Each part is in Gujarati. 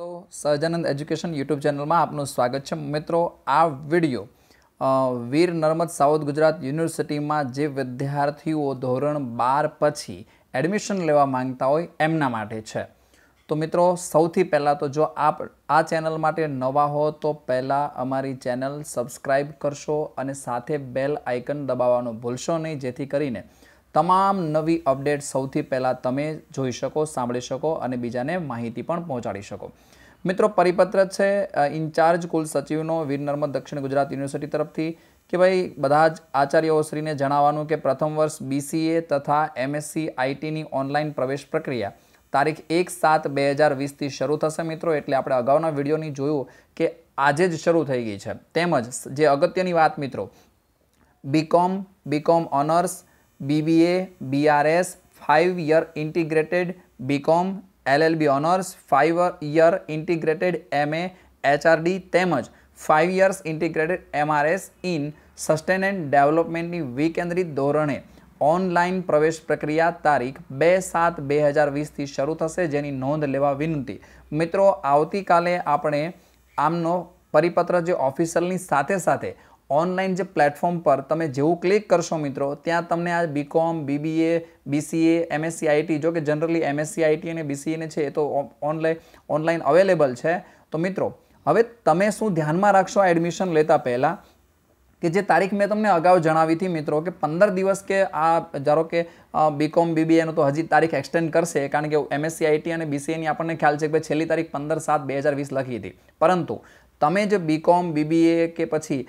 તો સહજાનંદ એજ્યુકેશન યુટ્યુબ ચેનલમાં આપનું સ્વાગત છે મિત્રો આ વિડિયો વીર નર્મદ સાઉથ ગુજરાત યુનિવર્સિટીમાં જે વિદ્યાર્થીઓ ધોરણ બાર પછી એડમિશન લેવા માંગતા હોય એમના માટે છે તો મિત્રો સૌથી પહેલાં તો જો આપ આ ચેનલ માટે નવા હો તો પહેલાં અમારી ચેનલ સબસ્ક્રાઈબ કરશો અને સાથે બેલ આઇકન દબાવવાનું ભૂલશો નહીં જેથી કરીને તમામ નવી અપડેટ સૌથી પહેલાં તમે જોઈ શકો સાંભળી શકો અને બીજાને માહિતી પણ પહોંચાડી શકો મિત્રો પરિપત્ર છે ઇન્ચાર્જ કુલ સચિવનો વીર નર્મદ દક્ષિણ ગુજરાત યુનિવર્સિટી તરફથી કે ભાઈ બધા જ આચાર્યશ્રીને જણાવવાનું કે પ્રથમ વર્ષ બીસીએ તથા એમએસસી આઈટીની ઓનલાઈન પ્રવેશ પ્રક્રિયા તારીખ એક સાત બે હજાર વીસથી શરૂ થશે મિત્રો એટલે આપણે અગાઉના વિડીયોની જોયું કે આજે જ શરૂ થઈ ગઈ છે તેમજ જે અગત્યની વાત મિત્રો BCom BCom honours BBA BRS five year integrated BCom LLB honours MA year ઇન્ટિગ્રેટેડ એમએ એચઆરડી તેમજ five years integrated MRS in sustain and ડેવલપમેન્ટની વિકેન્દ્રિત ધોરણે ઓનલાઈન પ્રવેશ પ્રક્રિયા તારીખ બે સાત બે હજાર વીસથી શરૂ થશે જેની નોંધ લેવા વિનંતી મિત્રો આવતીકાલે આપણે આમનો પરિપત્ર જે ઓફિશિયલની સાથે સાથે ઓનલાઈન જે પ્લેટફોર્મ પર તમે જેવું ક્લિક કરશો મિત્રો ત્યાં તમને આ BCom BBA BCA MSc IT જો કે જનરલી એમએસસી આઈટી અને બીસીએને છે એ તો ઓનલાઈન ઓનલાઈન અવેલેબલ છે તો મિત્રો હવે તમે શું ધ્યાનમાં રાખશો એડમિશન લેતા પહેલાં કે જે તારીખ મેં તમને અગાઉ જણાવી હતી મિત્રો કે પંદર દિવસ કે આ ધારો કે બીકોમ બીબીએનું તો હજી તારીખ એક્સટેન્ડ કરશે કારણ કે એમએસસી અને બીસીએની આપણને ખ્યાલ છે કે ભાઈ છેલ્લી તારીખ પંદર સાત બે હજાર વીસ લખી હતી પરંતુ તમે જે બીકોમ બીબીએ કે પછી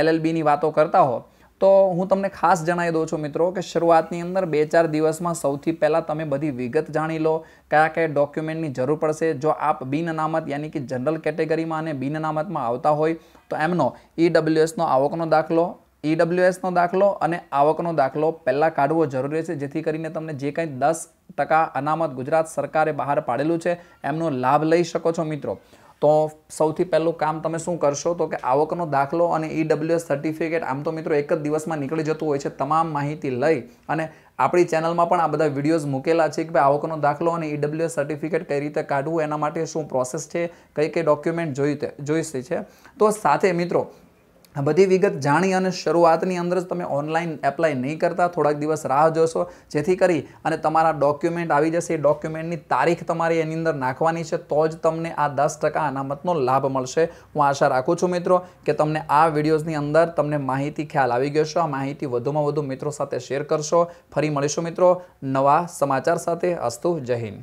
એલએલબીની વાતો કરતા હો તો હું તમને ખાસ જણાવી દઉં છું મિત્રો કે શરૂઆતની અંદર બે ચાર દિવસમાં સૌથી પહેલાં તમે બધી વિગત જાણી લો કયા કયા ડોક્યુમેન્ટની જરૂર પડશે જો આપ બિન અનામત યાની કે જનરલ કેટેગરીમાં અને બિન અનામતમાં આવતા હોય તો એમનો ઈડબ્લ્યુએસનો આવકનો દાખલો ઈડબ્લ્યુએસનો દાખલો અને આવકનો દાખલો પહેલાં કાઢવો જરૂરી છે જેથી કરીને તમને જે કંઈ દસ ટકા અનામત ગુજરાત સરકારે બહાર પાડેલું છે એમનો લાભ લઈ શકો છો મિત્રો તો સૌથી પહેલું કામ તમે શું કરશો તો કે આવકનો દાખલો અને ઈડબ્લ્યુએસ e સર્ટિફિકેટ આમ તો મિત્રો એક જ દિવસમાં નીકળી જતું હોય છે તમામ માહિતી લઈ અને આપણી ચેનલમાં પણ આ બધા વિડીયોઝ મૂકેલા છે કે ભાઈ આવકનો દાખલો અને ઈડબ્લ્યુએસ e સર્ટિફિકેટ કઈ રીતે કાઢવું એના માટે શું પ્રોસેસ છે કઈ કઈ ડોક્યુમેન્ટ જોઈ જોઈશે છે તો સાથે મિત્રો આ બધી વિગત જાણી અને શરૂઆતની અંદર જ તમે ઓનલાઈન એપ્લાય નહીં કરતા થોડાક દિવસ રાહ જોશો જેથી કરી અને તમારા ડોક્યુમેન્ટ આવી જશે એ ડોક્યુમેન્ટની તારીખ તમારે એની અંદર નાખવાની છે તો જ તમને આ દસ ટકા અનામતનો લાભ મળશે હું આશા રાખું છું મિત્રો કે તમને આ વિડીયોઝની અંદર તમને માહિતી ખ્યાલ આવી ગયો છો આ માહિતી વધુમાં વધુ મિત્રો સાથે શેર કરશો ફરી મળીશું મિત્રો નવા સમાચાર સાથે અસ્તુ જય હિન્દ